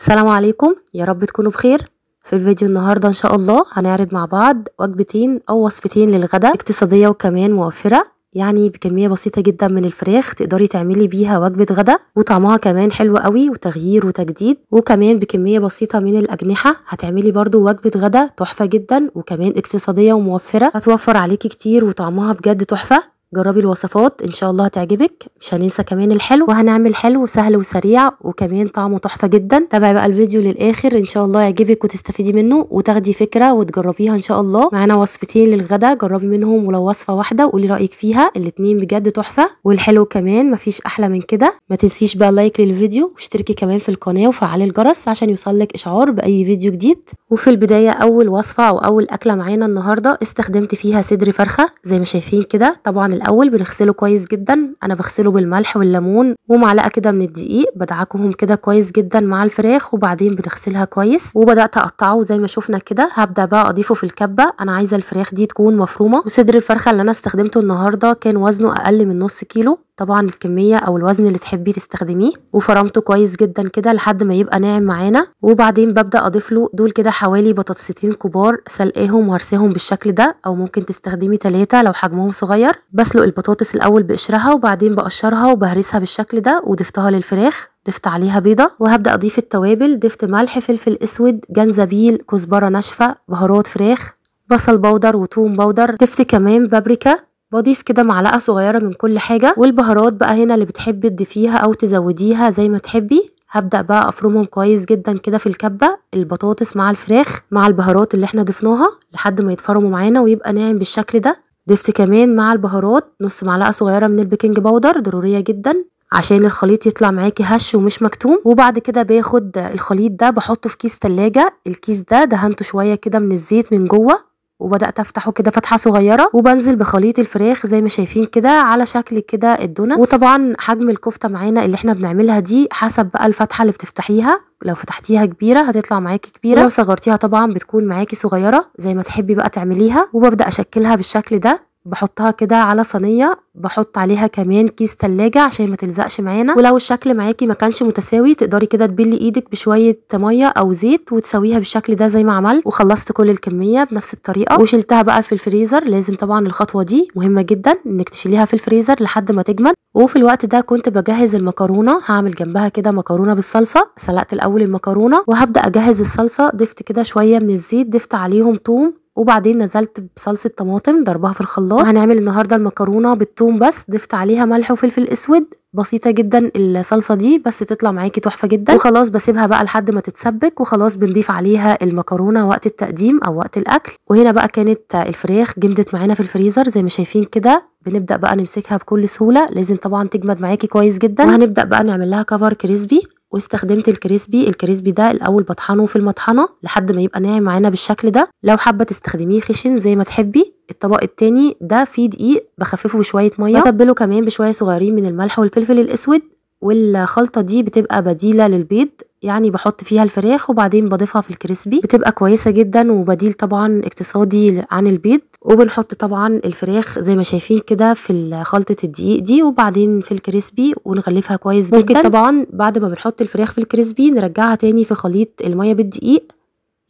السلام عليكم يا رب تكونوا بخير في الفيديو النهاردة إن شاء الله هنعرض مع بعض وجبتين أو وصفتين للغدا اقتصادية وكمان موفرة يعني بكمية بسيطة جدا من الفراخ تقدري تعملي بيها وجبة غدا وطعمها كمان حلو قوي وتغيير وتجديد وكمان بكمية بسيطة من الأجنحة هتعملي برضو وجبة غدا تحفة جدا وكمان اقتصادية وموفرة هتوفر عليكي كتير وطعمها بجد تحفة جربي الوصفات ان شاء الله هتعجبك مش هننسى كمان الحلو وهنعمل حلو سهل وسريع وكمان طعمه تحفه جدا تابعي بقى الفيديو للاخر ان شاء الله يعجبك وتستفيدي منه وتاخدي فكره وتجربيها ان شاء الله معانا وصفتين للغدا جربي منهم ولو وصفه واحده وقولي رايك فيها الاتنين بجد تحفه والحلو كمان مفيش احلى من كده ما تنسيش بقى لايك للفيديو واشتركي كمان في القناه وفعلي الجرس عشان يوصلك اشعار باي فيديو جديد وفي البدايه اول وصفه او اول اكله معانا النهارده استخدمت فيها صدر فرخه زي ما شايفين كده طبعا الاول بنغسله كويس جدا انا بغسله بالملح والليمون ومعلقه كده من الدقيق بدعكهم كده كويس جدا مع الفراخ وبعدين بنغسلها كويس وبدات اقطعه زي ما شفنا كده هبدا بقى اضيفه في الكبه انا عايزه الفراخ دي تكون مفرومه وصدر الفرخه اللي انا استخدمته النهارده كان وزنه اقل من نص كيلو طبعا الكميه او الوزن اللي تحبي تستخدميه وفرمته كويس جدا كده لحد ما يبقى ناعم معانا وبعدين ببدا اضيف له دول كده حوالي بطاطستين كبار سلقاهم وهرساهم بالشكل ده او ممكن تستخدمي ثلاثه لو حجمهم صغير بسلق البطاطس الاول بقشرها وبعدين بقشرها وبهرسها بالشكل ده وضفتها للفراخ ضفت عليها بيضة وهبدأ أضيف التوابل ضفت ملح فلفل أسود جنزبيل كزبرة ناشفة بهارات فراخ بصل بودر وتوم بودر ضفت كمان بابريكا بضيف كده معلقه صغيره من كل حاجه والبهارات بقى هنا اللي بتحبي تضيفيها او تزوديها زي ما تحبي هبدا بقى افرمهم كويس جدا كده في الكبه البطاطس مع الفراخ مع البهارات اللي احنا ضفناها لحد ما يتفرموا معانا ويبقى ناعم بالشكل ده ضفت كمان مع البهارات نص معلقه صغيره من البيكنج باودر ضروريه جدا عشان الخليط يطلع معاكي هش ومش مكتوم وبعد كده باخد الخليط ده بحطه في كيس تلاجة الكيس ده دهنته شوية كده من الزيت من جوه وبدات افتحه كده فتحه صغيره وبنزل بخليط الفراخ زي ما شايفين كده على شكل كده الدونات وطبعا حجم الكفته معانا اللي احنا بنعملها دي حسب بقى الفتحه اللي بتفتحيها لو فتحتيها كبيره هتطلع معاكي كبيره ولو اه. صغرتيها طبعا بتكون معاكي صغيره زي ما تحبي بقى تعمليها وببدا اشكلها بالشكل ده بحطها كده على صينيه بحط عليها كمان كيس تلاجة عشان ما تلزقش معانا ولو الشكل معاكي ما كانش متساوي تقدري كده تبلي ايدك بشويه ميه او زيت وتسويها بالشكل ده زي ما عملت وخلصت كل الكميه بنفس الطريقه وشلتها بقى في الفريزر لازم طبعا الخطوه دي مهمه جدا انك تشيليها في الفريزر لحد ما تجمد وفي الوقت ده كنت بجهز المكرونه هعمل جنبها كده مكرونه بالصلصه سلقت الاول المكرونه وهبدا اجهز الصلصه ضفت كده شويه من الزيت ضفت عليهم توم وبعدين نزلت بصلصه طماطم ضربها في الخلاط هنعمل النهارده المكرونه بالثوم بس ضفت عليها ملح وفلفل اسود بسيطة جدا الصلصة دي بس تطلع معاكي تحفة جدا وخلاص بسيبها بقى لحد ما تتسبك وخلاص بنضيف عليها المكرونة وقت التقديم او وقت الاكل وهنا بقى كانت الفراخ جمدت معانا في الفريزر زي ما شايفين كده بنبدأ بقى نمسكها بكل سهولة لازم طبعا تجمد معاكي كويس جدا وهنبدأ بقى نعمل لها كفر كريسبي واستخدمت الكريسبي الكريسبي ده الاول بطحنه في المطحنه لحد ما يبقى ناعم معانا بالشكل ده لو حابه تستخدميه خشن زي ما تحبي الطبق التاني ده فيه دقيق بخففه بشويه ميه بتبله كمان بشويه صغيرين من الملح والفلفل الاسود والخلطة دي بتبقى بديلة للبيض يعني بحط فيها الفراخ وبعدين بضيفها في الكريسبي بتبقى كويسة جدا وبديل طبعا اقتصادي عن البيض وبنحط طبعا الفراخ زي ما شايفين كده في خلطة الدقيق دي وبعدين في الكريسبي ونغلفها كويس ممكن جدا ممكن طبعا بعد ما بنحط الفراخ في الكريسبي نرجعها تاني في خليط المية بالدقيق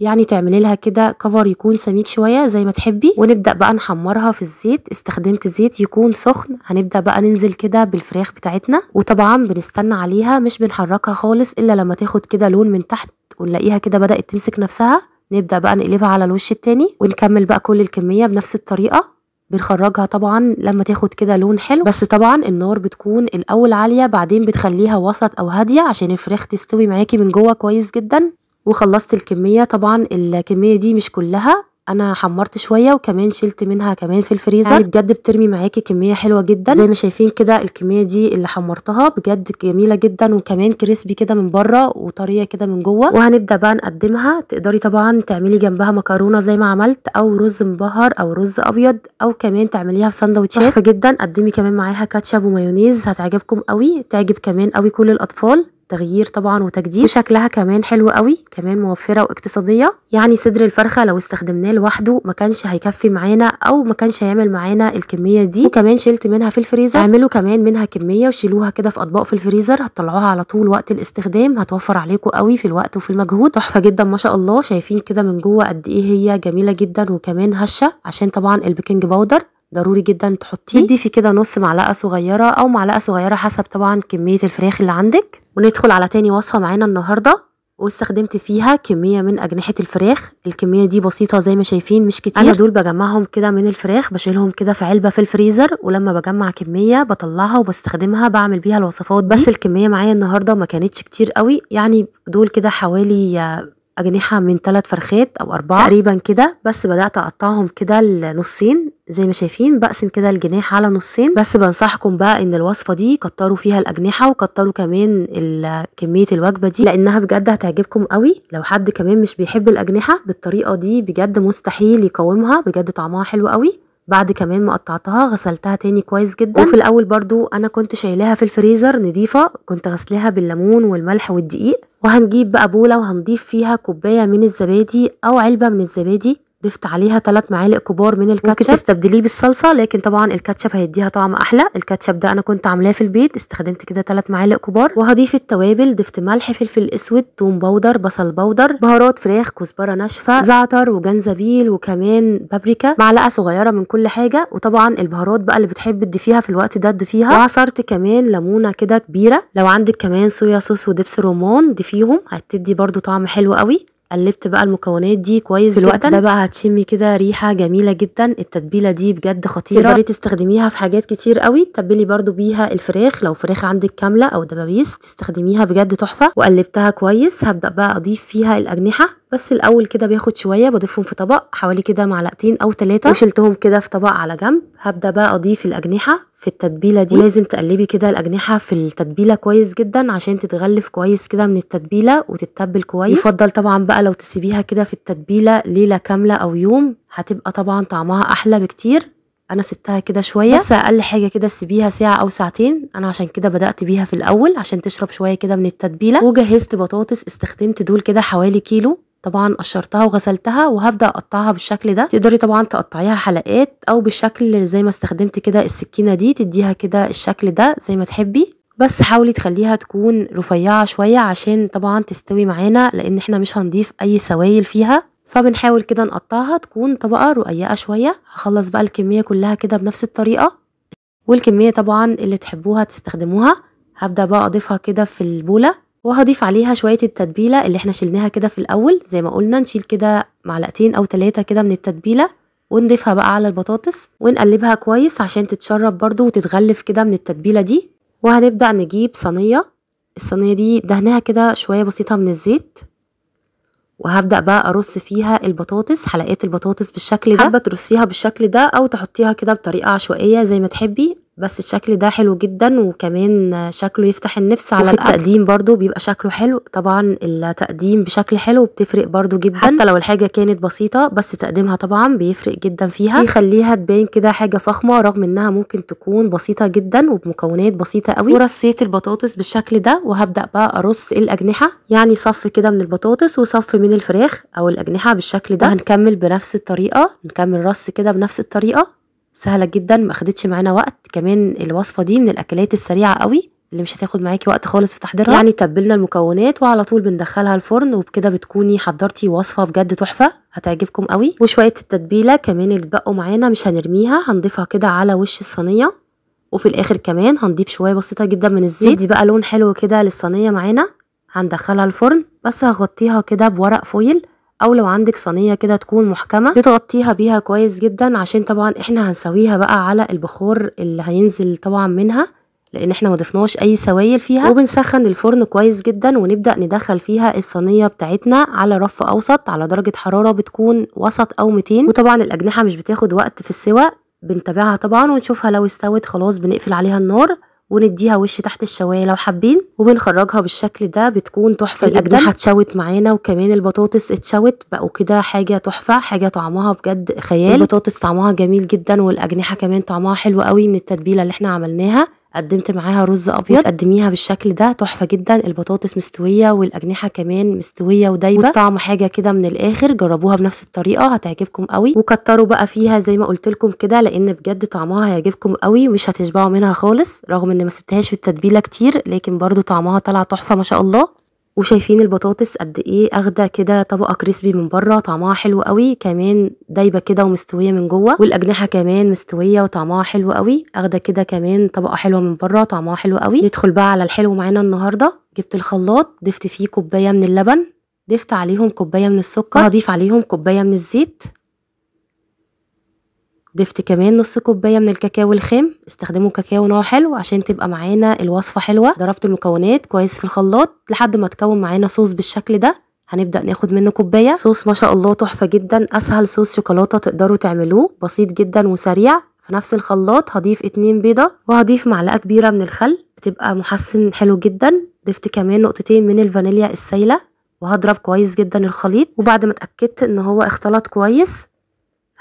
يعني تعملي لها كده كفر يكون سميك شويه زي ما تحبي ونبدا بقى نحمرها في الزيت استخدمت زيت يكون سخن هنبدا بقى ننزل كده بالفراخ بتاعتنا وطبعا بنستنى عليها مش بنحركها خالص الا لما تاخد كده لون من تحت ونلاقيها كده بدات تمسك نفسها نبدا بقى نقلبها على الوش التاني ونكمل بقى كل الكميه بنفس الطريقه بنخرجها طبعا لما تاخد كده لون حلو بس طبعا النار بتكون الاول عاليه بعدين بتخليها وسط او هاديه عشان الفراخ تستوي معاكي من جوه كويس جدا وخلصت الكمية طبعا الكمية دي مش كلها انا حمرت شويه وكمان شلت منها كمان في الفريزر يعني بجد بترمي معاكي كميه حلوه جدا زي ما شايفين كده الكميه دي اللي حمرتها بجد جميله جدا وكمان كريسبي كده من بره وطريه كده من جوه وهنبدا بقى نقدمها تقدري طبعا تعملي جنبها مكرونه زي ما عملت او رز مبهر او رز ابيض او كمان تعمليها في سندوتشات تحفه جدا قدمي كمان معاها كاتشب ومايونيز هتعجبكم قوي تعجب كمان قوي كل الاطفال التغيير طبعا وتجديد وشكلها كمان حلو قوي كمان موفره واقتصاديه يعني صدر الفرخه لو استخدمناه لوحده ما كانش هيكفي معانا او ما كانش هيعمل معانا الكميه دي وكمان شلت منها في الفريزر اعملوا كمان منها كميه وشيلوها كده في اطباق في الفريزر هتطلعوها على طول وقت الاستخدام هتوفر عليكم قوي في الوقت وفي المجهود تحفه جدا ما شاء الله شايفين كده من جوه قد ايه هي جميله جدا وكمان هشه عشان طبعا البيكنج باودر ضروري جدا تحطيه تضيفي كده نص معلقه صغيره او معلقه صغيره حسب طبعا كميه الفراخ اللي عندك وندخل على تاني وصفه معانا النهارده واستخدمت فيها كمية من أجنحة الفراخ الكمية دي بسيطة زي ما شايفين مش كتير أنا دول بجمعهم كده من الفراخ بشيلهم كده في علبة في الفريزر ولما بجمع كمية بطلعها وبستخدمها بعمل بيها الوصفات دي. بس الكمية معايا النهاردة ما كانتش كتير قوي يعني دول كده حوالي أجنحة من ثلاث فرخات أو أربعة تقريبا كده بس بدأت أقطعهم كده لنصين زي ما شايفين بقسم كده الجناح على نصين بس بنصحكم بقى ان الوصفه دي كتروا فيها الاجنحه وكتروا كمان كميه الوجبه دي لانها بجد هتعجبكم قوي لو حد كمان مش بيحب الاجنحه بالطريقه دي بجد مستحيل يقاومها بجد طعمها حلو قوي بعد كمان ما قطعتها غسلتها تاني كويس جدا وفي الاول برضو انا كنت شايلاها في الفريزر نضيفه كنت غسلها بالليمون والملح والدقيق وهنجيب بقى بوله وهنضيف فيها كوبايه من الزبادي او علبه من الزبادي ضفت عليها ثلاث معالق كبار من الكاتشب ممكن تستبدليه بالصلصه لكن طبعا الكاتشب هيديها طعم احلى الكاتشب ده انا كنت عاملاه في البيت استخدمت كده ثلاث معالق كبار وهضيف التوابل ضفت ملح فلفل اسود توم باودر بصل باودر بهارات فراخ كزبره ناشفه زعتر وجنزبيل وكمان بابريكا معلقه صغيره من كل حاجه وطبعا البهارات بقى اللي بتحب تضيفيها في الوقت ده تضيفيها وعصرت كمان ليمونه كده كبيره لو عندك كمان صويا صوص ودبس رمان ضيفيهم هتدي برده طعم حلو قوي قلبت بقى المكونات دي كويس في الوقت ده بقى هتشمي كده ريحه جميله جدا التتبيله دي بجد خطيره تقدري تستخدميها في حاجات كتير قوي تتبلي برده بيها الفراخ لو فراخ عندك كامله او دبابيس تستخدميها بجد تحفه وقلبتها كويس هبدا بقى اضيف فيها الاجنحه بس الاول كده بياخد شويه بضيفهم في طبق حوالي كده معلقتين او ثلاثه وشلتهم كده في طبق على جنب هبدا بقى اضيف الاجنحه في التتبيله دي ولازم تقلبي كده الاجنحه في التتبيله كويس جدا عشان تتغلف كويس كده من التتبيله وتتبل كويس يفضل طبعا بقى لو تسيبيها كده في التتبيله ليله كامله او يوم هتبقى طبعا طعمها احلى بكتير انا سبتها كده شويه بس اقل حاجه كده سيبيها ساعه او ساعتين انا عشان كده بدات بيها في الاول عشان تشرب شويه كده من التتبيله وجهزت بطاطس استخدمت دول كده حوالي كيلو طبعا قشرتها وغسلتها وهبدا اقطعها بالشكل ده تقدري طبعا تقطعيها حلقات او بالشكل زي ما استخدمت كده السكينه دي تديها كده الشكل ده زي ما تحبي بس حاولي تخليها تكون رفيعه شويه عشان طبعا تستوي معانا لان احنا مش هنضيف اي سوائل فيها فبنحاول كده نقطعها تكون طبقه رقيقه شويه هخلص بقى الكميه كلها كده بنفس الطريقه والكميه طبعا اللي تحبوها تستخدموها هبدا بقى اضيفها كده في البوله وهضيف عليها شوية التتبيلة اللي احنا شلناها كده في الأول زي ما قلنا نشيل كده معلقتين أو تلاتة كده من التتبيلة ونضيفها بقى على البطاطس ونقلبها كويس عشان تتشرب برضو وتتغلف كده من التتبيلة دي وهنبدأ نجيب صينية الصينية دي دهنها كده شوية بسيطة من الزيت وهبدأ بقى أرص فيها البطاطس حلقات البطاطس بالشكل ده حابة ترصيها بالشكل ده أو تحطيها كده بطريقة عشوائية زي ما تحبي بس الشكل ده حلو جدا وكمان شكله يفتح النفس على التقديم برضو بيبقى شكله حلو طبعا التقديم بشكل حلو بتفرق برضو جدا حتى لو الحاجة كانت بسيطة بس تقديمها طبعا بيفرق جدا فيها يخليها تبان كده حاجة فخمة رغم انها ممكن تكون بسيطة جدا وبمكونات بسيطة قوي ورصيت البطاطس بالشكل ده وهبدأ بقى أرص الأجنحة يعني صف كده من البطاطس وصف من الفراخ أو الأجنحة بالشكل ده هنكمل بنفس الطريقة نكمل رص كده بنفس الطريقة سهله جدا ما اخدتش معانا وقت كمان الوصفه دي من الاكلات السريعه قوي اللي مش هتاخد معاكي وقت خالص في تحضيرها يعني تبلنا المكونات وعلى طول بندخلها الفرن وبكده بتكوني حضرتي وصفه بجد تحفه هتعجبكم قوي وشويه التتبيله كمان اللي بقوا معانا مش هنرميها هنضيفها كده على وش الصينيه وفي الاخر كمان هنضيف شويه بسيطه جدا من الزيت دي بقى لون حلو كده للصينيه معانا هندخلها الفرن بس هغطيها كده بورق فويل او لو عندك صينيه كده تكون محكمه بتغطيها بيها كويس جدا عشان طبعا احنا هنسويها بقى على البخار اللي هينزل طبعا منها لان احنا ما ضفناش اي سوائل فيها وبنسخن الفرن كويس جدا ونبدا ندخل فيها الصينيه بتاعتنا على رف اوسط على درجه حراره بتكون وسط او 200 وطبعا الاجنحه مش بتاخد وقت في السوى بنتابعها طبعا ونشوفها لو استوت خلاص بنقفل عليها النار ونديها وش تحت الشوايه لو حابين وبنخرجها بالشكل ده بتكون تحفه جدا الاجنحه معانا وكمان البطاطس اتشوت بقوا كده حاجه تحفه حاجه طعمها بجد خيال البطاطس طعمها جميل جدا والاجنحه كمان طعمها حلو قوي من التتبيله اللي احنا عملناها قدمت معاها رز ابيض تقدميها بالشكل ده تحفه جدا البطاطس مستويه والاجنحه كمان مستويه ودايبه والطعم حاجه كده من الاخر جربوها بنفس الطريقه هتعجبكم قوي وكتروا بقى فيها زي ما قلت لكم كده لان بجد طعمها هيعجبكم قوي مش هتشبعوا منها خالص رغم ان ما سبتهاش في التتبيله كتير لكن برده طعمها طلع تحفه ما شاء الله وشايفين البطاطس قد ايه اخده كده طبقه كريسبي من بره طعمها حلو قوي كمان دايبه كده ومستويه من جوه والاجنحه كمان مستويه وطعمها حلو قوي اخده كده كمان طبقه حلوه من بره طعمها حلو قوي ندخل بقى على الحلو معانا النهارده جبت الخلاط ضفت فيه كوبايه من اللبن ضفت عليهم كوبايه من السكر هضيف عليهم كوبايه من الزيت ضفت كمان نص كوبايه من الكاكاو الخام استخدموا كاكاو نوع حلو عشان تبقى معانا الوصفه حلوه ضربت المكونات كويس في الخلاط لحد ما تكون معانا صوص بالشكل ده هنبدا ناخد منه كوبايه صوص ما شاء الله تحفه جدا اسهل صوص شوكولاته تقدروا تعملوه بسيط جدا وسريع في نفس الخلاط هضيف اتنين بيضه وهضيف معلقه كبيره من الخل بتبقى محسن حلو جدا ضفت كمان نقطتين من الفانيليا السايله وهضرب كويس جدا الخليط وبعد ما اتاكدت ان هو اختلط كويس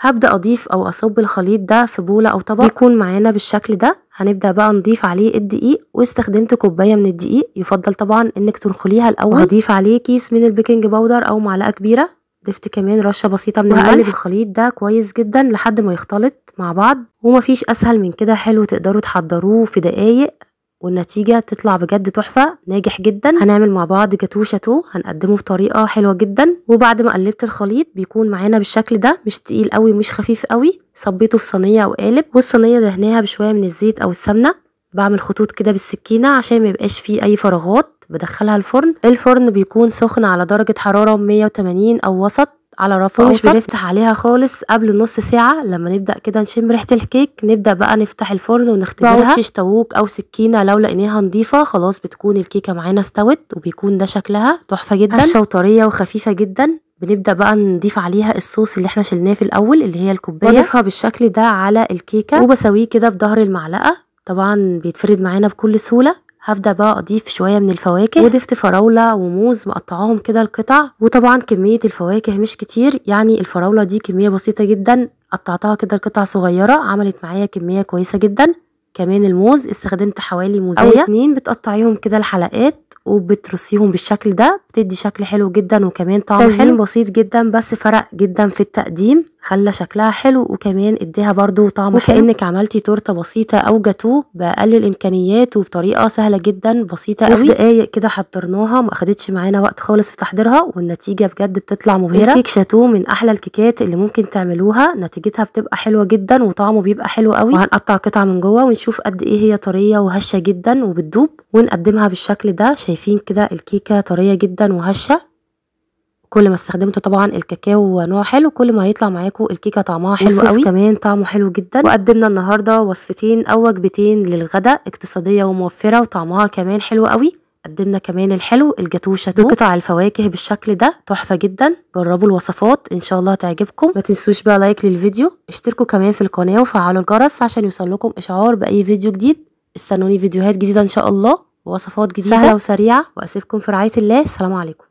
هبدأ أضيف أو أصب الخليط ده في بولة أو طبق بيكون معانا بالشكل ده هنبدأ بقى نضيف عليه الدقيق واستخدمت كوباية من الدقيق يفضل طبعا إنك تنخليها الأول هضيف عليه كيس من البيكنج باودر أو معلقة كبيرة ضفت كمان رشة بسيطة من الملح الخليط ده كويس جدا لحد ما يختلط مع بعض ومفيش أسهل من كده حلو تقدروا تحضروه في دقايق والنتيجة تطلع بجد تحفة ناجح جدا هنعمل مع بعض جاتو شاتو هنقدمه بطريقة حلوة جدا وبعد ما قلبت الخليط بيكون معانا بالشكل ده مش تقيل قوي ومش خفيف قوي صبيته في صينية او قالب والصينية دهناها بشوية من الزيت او السمنة بعمل خطوط كده بالسكينة عشان ميبقاش فيه أي فراغات بدخلها الفرن الفرن بيكون سخن على درجة حرارة 180 أو وسط على رف مش بنفتح عليها خالص قبل نص ساعه لما نبدا كده نشم ريحه الكيك نبدا بقى نفتح الفرن ونختبرها ما تاووك او سكينه لو لقيناها نضيفه خلاص بتكون الكيكه معانا استوت وبيكون ده شكلها تحفه جدا الشوطريه وخفيفه جدا بنبدا بقى نضيف عليها الصوص اللي احنا شلناه في الاول اللي هي الكوبايه بضيفها بالشكل ده على الكيكه وبسويه كده بظهر المعلقه طبعا بيتفرد معانا بكل سهوله هبدأ بقى أضيف شوية من الفواكه وضفت فراولة وموز مقطعاهم كده القطع وطبعا كمية الفواكه مش كتير يعني الفراولة دي كمية بسيطة جدا قطعتها كده لقطع صغيرة عملت معايا كمية كويسة جدا كمان الموز استخدمت حوالي موزايه او اتنين بتقطعيهم كده الحلقات وبترصيهم بالشكل ده بتدي شكل حلو جدا وكمان طعم حلو بسيط جدا بس فرق جدا في التقديم خلى شكلها حلو وكمان اديها برضو طعم وكانك حلو. عملتي تورته بسيطه او جاتوه باقل الامكانيات وبطريقه سهله جدا بسيطه قوي دقايق كده حضرناها ما اخدتش معانا وقت خالص في تحضيرها والنتيجه بجد بتطلع مبهره الكيك شاتوه من احلى الكيكات اللي ممكن تعملوها نتيجتها بتبقى حلوه جدا وطعمه بيبقى حلو قوي وهنقطع قطعه من جوه ونشوف نشوف قد ايه هي طرية وهشة جدا وبتدوب ونقدمها بالشكل ده شايفين كده الكيكة طرية جدا وهشة كل ما استخدمت طبعا الكاكاو نوع حلو كل ما هيطلع معاكم الكيكه طعمها حلو قوي كمان طعمه حلو جدا وقدمنا النهارده وصفتين او وجبتين للغداء اقتصاديه وموفره وطعمها كمان حلو قوي قدمنا كمان الحلو الجاتو شاتو قطع الفواكه بالشكل ده تحفه جدا جربوا الوصفات ان شاء الله هتعجبكم ما تنسوش بقى لايك للفيديو اشتركوا كمان في القناه وفعلوا الجرس عشان يوصلكم اشعار باي فيديو جديد استنوني فيديوهات جديده ان شاء الله ووصفات جديده سهله وسريعه واسيبكم في رعايه الله سلام عليكم